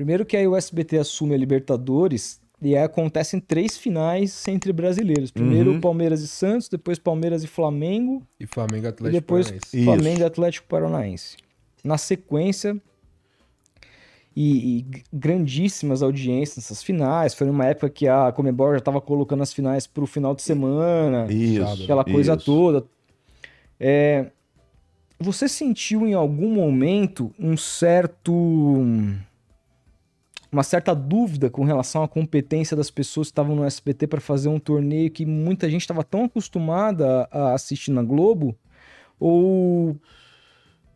Primeiro que a USBT assume a Libertadores e aí acontecem três finais entre brasileiros. Primeiro uhum. Palmeiras e Santos, depois Palmeiras e Flamengo. E Flamengo Atlético e depois Paranaense. Flamengo Isso. Atlético Paranaense. Na sequência, e, e, grandíssimas audiências nessas finais. Foi numa época que a Comebol já estava colocando as finais para o final de semana, isso, sabe? aquela coisa toda. É, você sentiu em algum momento um certo uma certa dúvida com relação à competência das pessoas que estavam no SBT para fazer um torneio que muita gente estava tão acostumada a assistir na Globo ou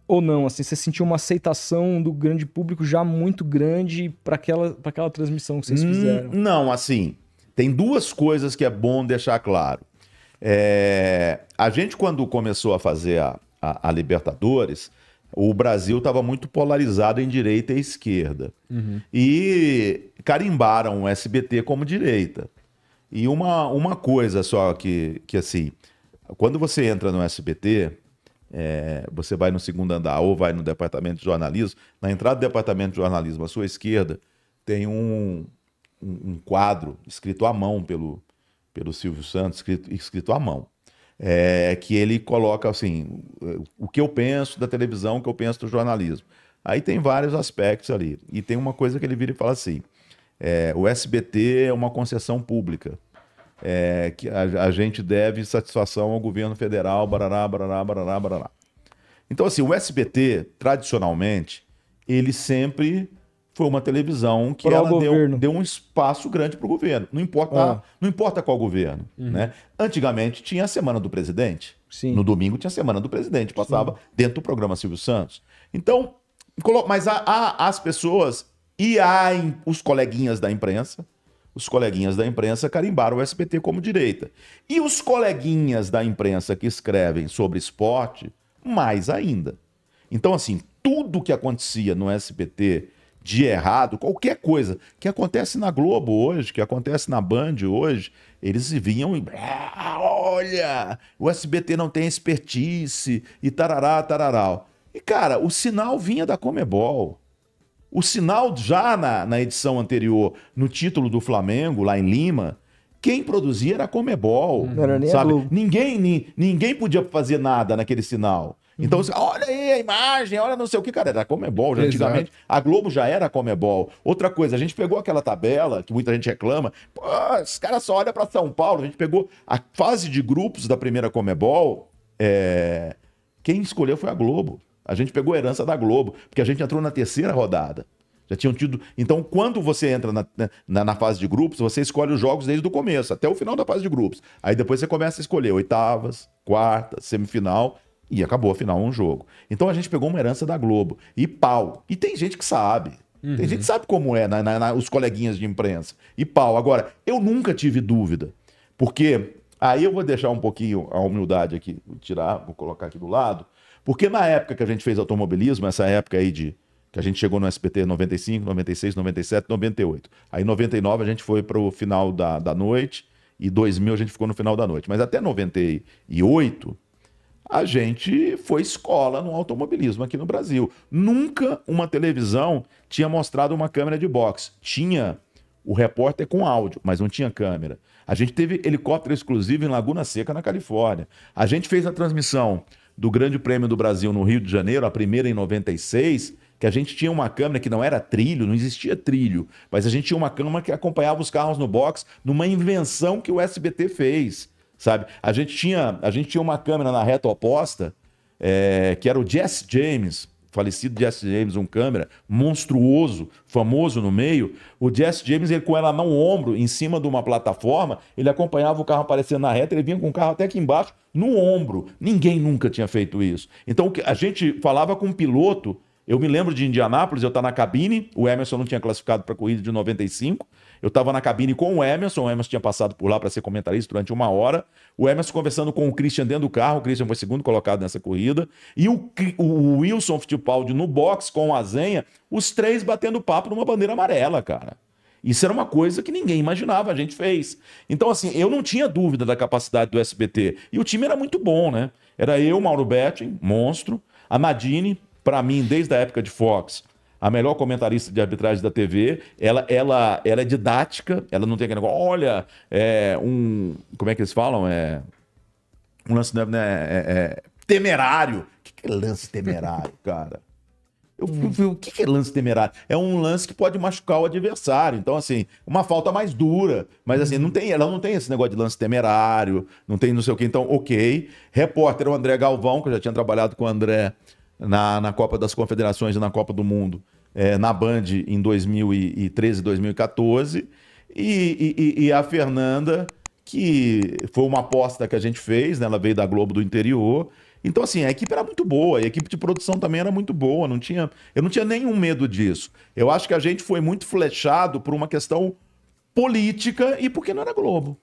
ou não, assim, você sentiu uma aceitação do grande público já muito grande para aquela, aquela transmissão que vocês hum, fizeram? Não, assim, tem duas coisas que é bom deixar claro. É, a gente, quando começou a fazer a, a, a Libertadores, o Brasil estava muito polarizado em direita e esquerda. Uhum. E carimbaram o SBT como direita. E uma, uma coisa só que, que, assim, quando você entra no SBT, é, você vai no segundo andar ou vai no departamento de jornalismo, na entrada do departamento de jornalismo, à sua esquerda, tem um, um, um quadro escrito à mão pelo, pelo Silvio Santos, escrito, escrito à mão é, que ele coloca assim: o que eu penso da televisão, o que eu penso do jornalismo. Aí tem vários aspectos ali. E tem uma coisa que ele vira e fala assim: é, o SBT é uma concessão pública. É, que a, a, gente deve satisfação ao governo federal, barará, barará, barará, barará. Então, assim, o SBT, tradicionalmente, ele sempre foi uma televisão que Pro ela deu, deu, um espaço grande para o governo. Não importa, ah. não importa qual governo. Uhum. Né? Antigamente tinha a semana do presidente. Sim. No domingo tinha a semana do presidente, passava Sim. dentro do programa Silvio Santos. Então, mas há, há as pessoas e há os coleguinhas da imprensa. Os coleguinhas da imprensa carimbaram o SBT como direita. E os coleguinhas da imprensa que escrevem sobre esporte, mais ainda. Então, assim, tudo que acontecia no SBT de errado, qualquer coisa que acontece na Globo hoje, que acontece na Band hoje, eles vinham e. Ah, olha, o SBT não tem expertise e tarará, tarará. E, cara, o sinal vinha da Comebol. O sinal já na, na edição anterior, no título do Flamengo, lá em Lima, quem produzia era a Comebol. Não era nem sabe? Ninguém, ni, ninguém podia fazer nada naquele sinal. Então, uhum. olha aí a imagem, olha não sei o que, cara, era Comebol. Já antigamente, a Globo já era Comebol. Outra coisa, a gente pegou aquela tabela que muita gente reclama, pô, os caras só olham para São Paulo. A gente pegou a fase de grupos da primeira Comebol, é... quem escolheu foi a Globo. A gente pegou a herança da Globo, porque a gente entrou na terceira rodada. Já tinham tido. Então, quando você entra na, né, na, na, fase de grupos, você escolhe os jogos desde o começo, até o final da fase de grupos. Aí depois você começa a escolher oitavas, quarta, semifinal. E acabou a final um jogo. Então a gente pegou uma herança da Globo. E pau. E tem gente que sabe. Uhum. Tem gente uhum. que sabe como é, na, na, na, os coleguinhas de imprensa. E pau. Agora, eu nunca tive dúvida. Porque aí eu vou deixar um pouquinho a humildade aqui, vou tirar, vou colocar aqui do lado. Porque na época que a gente fez automobilismo, essa época aí de que a gente chegou no SPT em 95, 96, 97, 98. Aí em 99 a gente foi para o final da, da noite e 2000 a gente ficou no final da noite. Mas até 98 a gente foi escola no automobilismo aqui no Brasil. Nunca uma televisão tinha mostrado uma câmera de boxe. Tinha o repórter com áudio, mas não tinha câmera. A gente teve helicóptero exclusivo em Laguna Seca, na Califórnia. A gente fez a transmissão do Grande Prêmio do Brasil no Rio de Janeiro, a primeira em 96, que a gente tinha uma câmera que não era trilho, não existia trilho, mas a gente tinha uma câmera que acompanhava os carros no box numa invenção que o SBT fez sabe? A gente tinha, a gente tinha uma câmera na reta oposta, é, que era o Jesse James, falecido Jesse James, um câmera monstruoso, famoso no meio. O Jesse James, ele com ela no ombro, em cima de uma plataforma, ele acompanhava o carro aparecendo na reta, ele vinha com o carro até aqui embaixo, no ombro. Ninguém nunca tinha feito isso. Então, a gente falava com o piloto eu me lembro de Indianápolis, eu estava tá na cabine, o Emerson não tinha classificado para a corrida de 95. Eu estava na cabine com o Emerson, o Emerson tinha passado por lá para ser comentarista durante uma hora. O Emerson conversando com o Christian dentro do carro, o Christian foi segundo colocado nessa corrida. E o, o Wilson Fittipaldi no box com o Zenha, os três batendo papo numa bandeira amarela, cara. Isso era uma coisa que ninguém imaginava, a gente fez. Então, assim, eu não tinha dúvida da capacidade do SBT. E o time era muito bom, né? Era eu, Mauro Betting, monstro, a Nadine, para mim, desde a época de Fox, a melhor comentarista de arbitragem da TV, ela, ela, ela é didática, ela não tem aquele negócio, olha, é um. Como é que eles falam? É. Um lance né, né é, é, temerário. O que, é lance temerário, cara? Eu, eu, o que é lance temerário? É um lance que pode machucar o adversário. Então, assim, uma falta mais dura. Mas, assim, não tem, ela não tem esse negócio de lance temerário, não tem não sei o quê. Então, ok. Repórter, é o André Galvão, que eu já tinha trabalhado com o André na, na Copa das Confederações e na Copa do Mundo é, na Band em 2013, 2014. E, e, e, a Fernanda, que foi uma aposta que a gente fez, né? ela veio da Globo do interior. Então, assim, a equipe era muito boa, a equipe de produção também era muito boa, não tinha, eu não tinha nenhum medo disso. Eu acho que a gente foi muito flechado por uma questão política e porque não era Globo.